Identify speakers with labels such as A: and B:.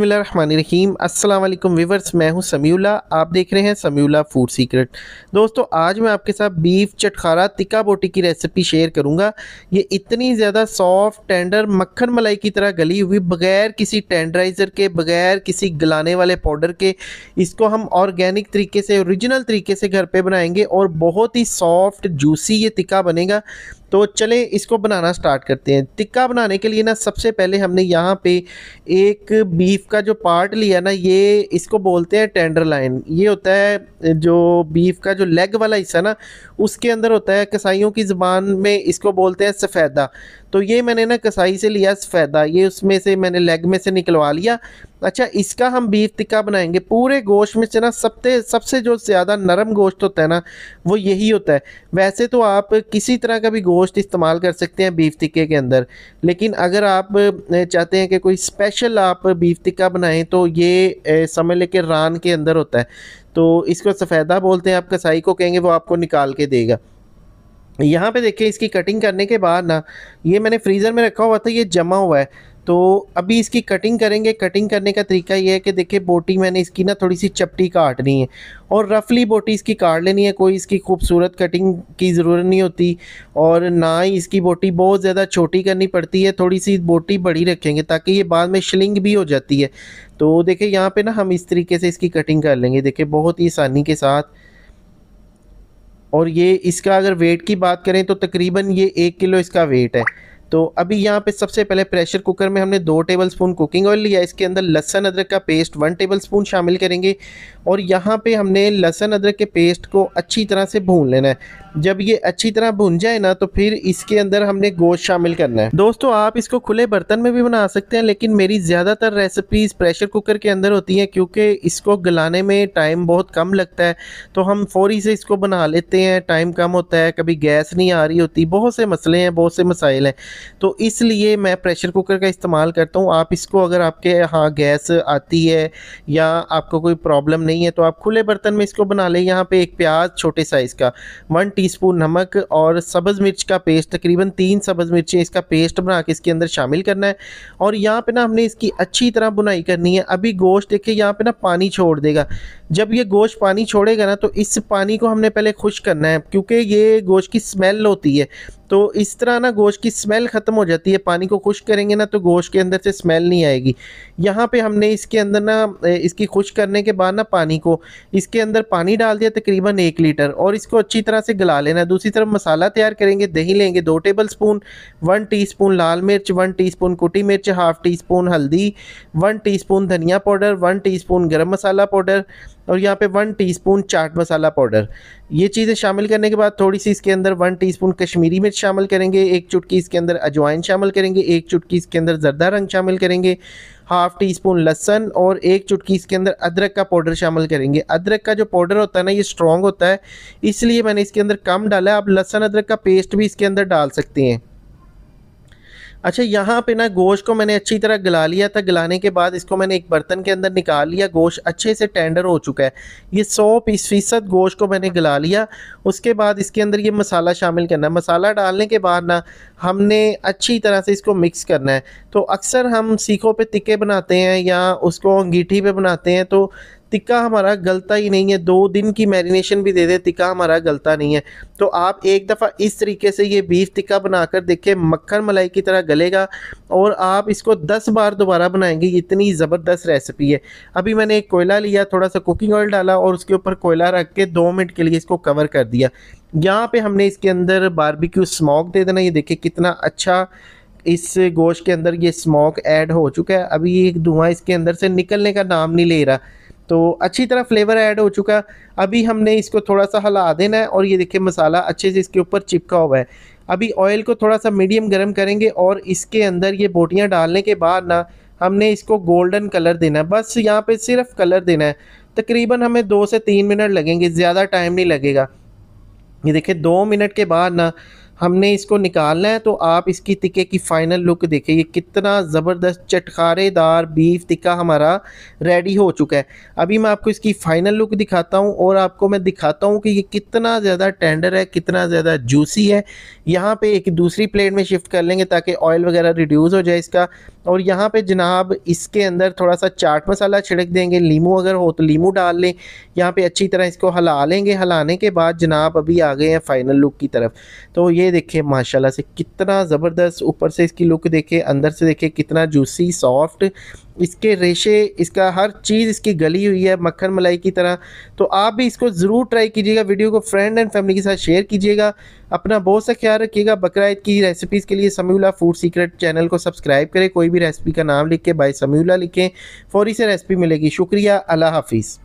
A: बसमीम अल्लाम मैं हूं समीला आप देख रहे हैं समीला फूड सीक्रेट दोस्तों आज मैं आपके साथ बीफ चटखारा तिक्का बोटी की रेसिपी शेयर करूंगा ये इतनी ज़्यादा सॉफ्ट टेंडर मक्खन मलाई की तरह गली हुई बगैर किसी टेंडराइज़र के बगैर किसी गलाने वाले पाउडर के इसको हम ऑर्गेनिक तरीके से औरिजिनल तरीके से घर पर बनाएंगे और बहुत ही सॉफ्ट जूसी ये तिक्का बनेगा तो चलें इसको बनाना स्टार्ट करते हैं टिक्का बनाने के लिए ना सबसे पहले हमने यहाँ पे एक बीफ का जो पार्ट लिया ना ये इसको बोलते हैं टेंडर लाइन ये होता है जो बीफ का जो लेग वाला हिस्सा ना उसके अंदर होता है कसाईयों की ज़बान में इसको बोलते हैं सफ़ेदा तो ये मैंने ना कसाई से लिया फ़ायदा ये उसमें से मैंने लेग में से निकलवा लिया अच्छा इसका हम बीफ टिक्का बनाएंगे पूरे गोश्त में से ना सबसे सबसे जो ज़्यादा नरम गोश्त होता है ना वो यही होता है वैसे तो आप किसी तरह का भी गोश्त इस्तेमाल कर सकते हैं बीफ टिक्के के अंदर लेकिन अगर आप चाहते हैं कि कोई स्पेशल आप बीफ टिक्का बनाएं तो ये समझ लेके रान के अंदर होता है तो इसको सफ़ेदा बोलते हैं आप कसाई को कहेंगे वो आपको निकाल के देगा यहाँ पे देखिए इसकी कटिंग करने के बाद ना ये मैंने फ्रीज़र में रखा हुआ था ये जमा हुआ है तो अभी इसकी कटिंग करेंगे कटिंग करने का तरीका ये है कि देखिए बोटी मैंने इसकी ना थोड़ी सी चपटी काटनी है और रफली बोटी इसकी काट लेनी है कोई इसकी खूबसूरत कटिंग की ज़रूरत नहीं होती और ना ही इसकी बोटी बहुत ज़्यादा छोटी करनी पड़ती है थोड़ी सी बोटी बड़ी रखेंगे ताकि ये बाद में शिलिंग भी हो जाती है तो देखिए यहाँ पर ना हम इस तरीके से इसकी कटिंग कर लेंगे देखिए बहुत ही आसानी के साथ और ये इसका अगर वेट की बात करें तो तकरीबन ये एक किलो इसका वेट है तो अभी यहाँ पे सबसे पहले प्रेशर कुकर में हमने दो टेबलस्पून कुकिंग ऑयल लिया इसके अंदर लहसन अदरक का पेस्ट वन टेबलस्पून शामिल करेंगे और यहाँ पे हमने लहसन अदरक के पेस्ट को अच्छी तरह से भून लेना है जब ये अच्छी तरह भून जाए ना तो फिर इसके अंदर हमने गोश्त शामिल करना है दोस्तों आप इसको खुले बर्तन में भी बना सकते हैं लेकिन मेरी ज़्यादातर रेसिपीज़ प्रेशर कुकर के अंदर होती हैं क्योंकि इसको गलाने में टाइम बहुत कम लगता है तो हम फौरी से इसको बना लेते हैं टाइम कम होता है कभी गैस नहीं आ रही होती बहुत से मसले हैं बहुत से मसाइल हैं तो इसलिए मैं प्रेशर कुकर का इस्तेमाल करता हूँ आप इसको अगर आपके यहाँ गैस आती है या आपको कोई प्रॉब्लम नहीं है तो आप खुले बर्तन में इसको बना लें यहाँ पे एक प्याज छोटे साइज़ का वन टी नमक और सब्ज़ मिर्च का पेस्ट तकरीबन तीन सब्ज़ मिर्चें इसका पेस्ट बना के इसके अंदर शामिल करना है और यहाँ पर ना हमने इसकी अच्छी तरह बुनाई करनी है अभी गोश्त देखिए यहाँ पर ना पानी छोड़ देगा जब ये गोश्त पानी छोड़ेगा ना तो इस पानी को हमने पहले खुश करना है क्योंकि ये गोश्त की स्मेल होती है तो इस तरह ना गोश्त की स्मेल ख़त्म हो जाती है पानी को खुश करेंगे ना तो गोश्त के अंदर से स्मेल नहीं आएगी यहाँ पे हमने इसके अंदर ना इसकी खुश करने के बाद ना पानी को इसके अंदर पानी डाल दिया तकरीबन एक लीटर और इसको अच्छी तरह से गला लेना दूसरी तरफ मसाला तैयार करेंगे दही लेंगे दो tablespoon one teaspoon लाल मिर्च वन टी स्पून कुटी मिर्च हाफ़ टी स्पून हल्दी वन टी स्पून धनिया पाउडर वन टी स्पून गर्म मसाला पाउडर और यहाँ पे वन टीस्पून चाट मसाला पाउडर ये चीज़ें शामिल करने के बाद थोड़ी सी इसके अंदर वन टीस्पून कश्मीरी मिर्च शामिल करेंगे एक चुटकी इसके अंदर अजवाइन शामिल करेंगे एक चुटकी इसके अंदर जरदा रंग शामिल करेंगे हाफ़ टी स्पून लहसन और एक चुटकी इसके अंदर अदरक का पाउडर शामिल करेंगे अदरक का जो पाउडर होता है ना ये स्ट्रॉन्ग होता है इसलिए मैंने इसके अंदर कम डाला है आप लहसन अदरक का पेस्ट भी इसके अंदर डाल सकते हैं अच्छा यहाँ पे ना गोश्त को मैंने अच्छी तरह गला लिया था गलाने के बाद इसको मैंने एक बर्तन के अंदर निकाल लिया गोश्त अच्छे से टेंडर हो चुका है ये सौ फीसद गोश्त को मैंने गला लिया उसके बाद इसके अंदर ये मसाला शामिल करना है मसाला डालने के बाद ना हमने अच्छी तरह से इसको मिक्स करना है तो अक्सर हम सीखों पर तिक्के बनाते हैं या उसको अंगीठी पर बनाते हैं तो तिक्का हमारा गलता ही नहीं है दो दिन की मैरिनेशन भी दे दे तिक्का हमारा गलता नहीं है तो आप एक दफ़ा इस तरीके से ये बीफ टिक्का बनाकर देखें मक्खन मलाई की तरह गलेगा और आप इसको 10 बार दोबारा बनाएंगे इतनी ज़बरदस्त रेसिपी है अभी मैंने एक कोयला लिया थोड़ा सा कुकिंग ऑयल डाला और उसके ऊपर कोयला रख के दो मिनट के लिए इसको कवर कर दिया यहाँ पर हमने इसके अंदर बारबिक्यू स्मोक दे देना ये देखिए कितना अच्छा इस गोश्त के अंदर ये स्मोक ऐड हो चुका है अभी ये धुआं इसके अंदर से निकलने का नाम नहीं ले रहा तो अच्छी तरह फ्लेवर ऐड हो चुका है अभी हमने इसको थोड़ा सा हला देना है और ये देखिए मसाला अच्छे से इसके ऊपर चिपका हुआ है अभी ऑयल को थोड़ा सा मीडियम गर्म करेंगे और इसके अंदर ये बोटियाँ डालने के बाद ना हमने इसको गोल्डन कलर देना है बस यहाँ पे सिर्फ कलर देना है तकरीबन हमें दो से तीन मिनट लगेंगे ज़्यादा टाइम नहीं लगेगा ये देखिए दो मिनट के बाद ना हमने इसको निकालना है तो आप इसकी टिके की फ़ाइनल लुक देखें ये कितना ज़बरदस्त चटकारेदार बीफ टिक्का हमारा रेडी हो चुका है अभी मैं आपको इसकी फ़ाइनल लुक दिखाता हूँ और आपको मैं दिखाता हूँ कि ये कितना ज़्यादा टेंडर है कितना ज़्यादा जूसी है यहाँ पर एक दूसरी प्लेट में शिफ्ट कर लेंगे ताकि ऑयल वगैरह रिड्यूज़ हो जाए इसका और यहाँ पे जनाब इसके अंदर थोड़ा सा चाट मसाला छिड़क देंगे लीमू अगर हो तो लीमू डाल लें यहाँ पे अच्छी तरह इसको हला लेंगे हलाने के बाद जनाब अभी आ गए हैं फाइनल लुक की तरफ तो ये देखें माशाल्लाह से कितना ज़बरदस्त ऊपर से इसकी लुक देखें अंदर से देखें कितना जूसी सॉफ्ट इसके रेशे इसका हर चीज़ इसकी गली हुई है मक्खन मलाई की तरह तो आप भी इसको ज़रूर ट्राई कीजिएगा वीडियो को फ्रेंड एंड फैमिली के साथ शेयर कीजिएगा अपना बहुत सा ख्याल रखिएगा बकरा की रेसिपीज़ के लिए समीला फूड सीक्रेट चैनल को सब्सक्राइब करें कोई भी रेसिपी का नाम लिख के बाई समीला लिखें फौरी से रेसिपी मिलेगी शुक्रिया अल्लाह हाफिज़